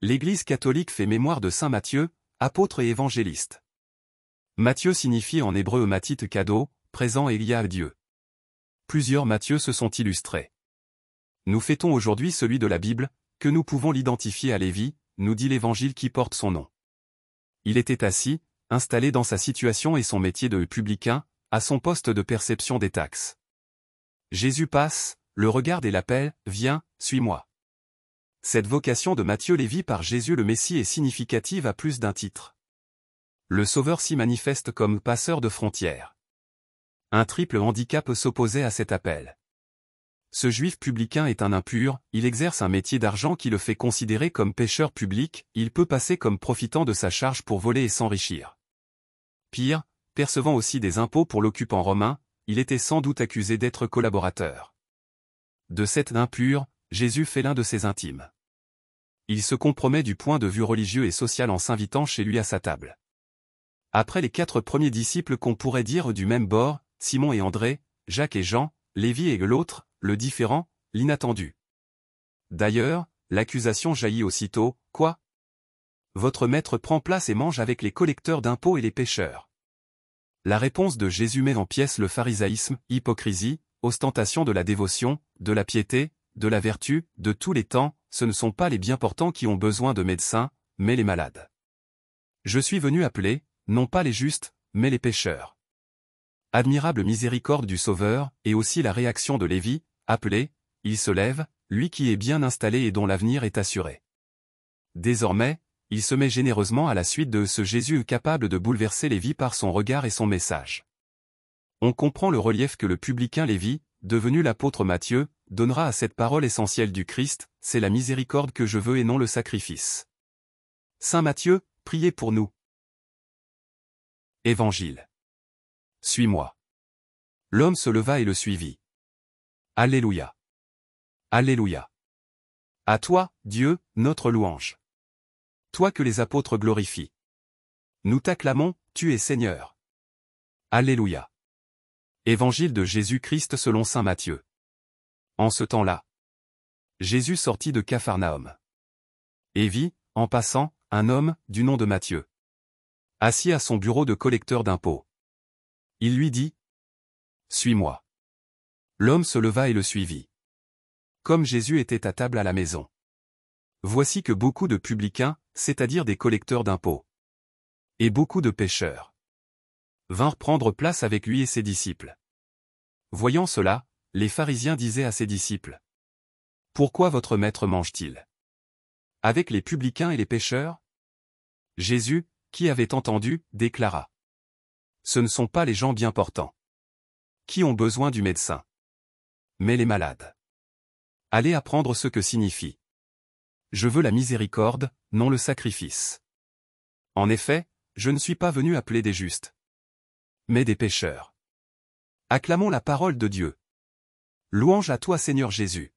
L'Église catholique fait mémoire de Saint Matthieu, apôtre et évangéliste. Matthieu signifie en hébreu matite cadeau, présent et lié à Dieu. Plusieurs Matthieu se sont illustrés. Nous fêtons aujourd'hui celui de la Bible, que nous pouvons l'identifier à Lévi, nous dit l'évangile qui porte son nom. Il était assis, installé dans sa situation et son métier de publicain, à son poste de perception des taxes. Jésus passe, le regarde et l'appelle, viens, suis-moi. Cette vocation de Matthieu Lévy par Jésus le Messie est significative à plus d'un titre. Le Sauveur s'y manifeste comme passeur de frontières. Un triple handicap s'opposait à cet appel. Ce juif publicain est un impur, il exerce un métier d'argent qui le fait considérer comme pêcheur public, il peut passer comme profitant de sa charge pour voler et s'enrichir. Pire, percevant aussi des impôts pour l'occupant romain, il était sans doute accusé d'être collaborateur. De cet impur Jésus fait l'un de ses intimes. Il se compromet du point de vue religieux et social en s'invitant chez lui à sa table. Après les quatre premiers disciples qu'on pourrait dire du même bord, Simon et André, Jacques et Jean, Lévi et l'autre, le différent, l'inattendu. D'ailleurs, l'accusation jaillit aussitôt, quoi Votre maître prend place et mange avec les collecteurs d'impôts et les pêcheurs. La réponse de Jésus met en pièces le pharisaïsme, hypocrisie, ostentation de la dévotion, de la piété, de la vertu, de tous les temps, ce ne sont pas les bien portants qui ont besoin de médecins, mais les malades. Je suis venu appeler, non pas les justes, mais les pécheurs. Admirable miséricorde du Sauveur, et aussi la réaction de Lévi, appelé, il se lève, lui qui est bien installé et dont l'avenir est assuré. Désormais, il se met généreusement à la suite de ce Jésus capable de bouleverser Lévi par son regard et son message. On comprend le relief que le publicain Lévi, devenu l'apôtre Matthieu, donnera à cette parole essentielle du Christ, c'est la miséricorde que je veux et non le sacrifice. Saint Matthieu, priez pour nous. Évangile. Suis-moi. L'homme se leva et le suivit. Alléluia. Alléluia. À toi, Dieu, notre louange. Toi que les apôtres glorifient. Nous t'acclamons, tu es Seigneur. Alléluia. Évangile de Jésus-Christ selon Saint Matthieu. En ce temps-là, Jésus sortit de Capharnaüm. Et vit, en passant, un homme, du nom de Matthieu. Assis à son bureau de collecteur d'impôts. Il lui dit, Suis-moi. L'homme se leva et le suivit. Comme Jésus était à table à la maison. Voici que beaucoup de publicains, c'est-à-dire des collecteurs d'impôts, et beaucoup de pêcheurs, vinrent prendre place avec lui et ses disciples. Voyant cela, les pharisiens disaient à ses disciples. Pourquoi votre maître mange-t-il Avec les publicains et les pécheurs Jésus, qui avait entendu, déclara. Ce ne sont pas les gens bien portants. Qui ont besoin du médecin Mais les malades. Allez apprendre ce que signifie. Je veux la miséricorde, non le sacrifice. En effet, je ne suis pas venu appeler des justes, mais des pécheurs. Acclamons la parole de Dieu. Louange à toi Seigneur Jésus.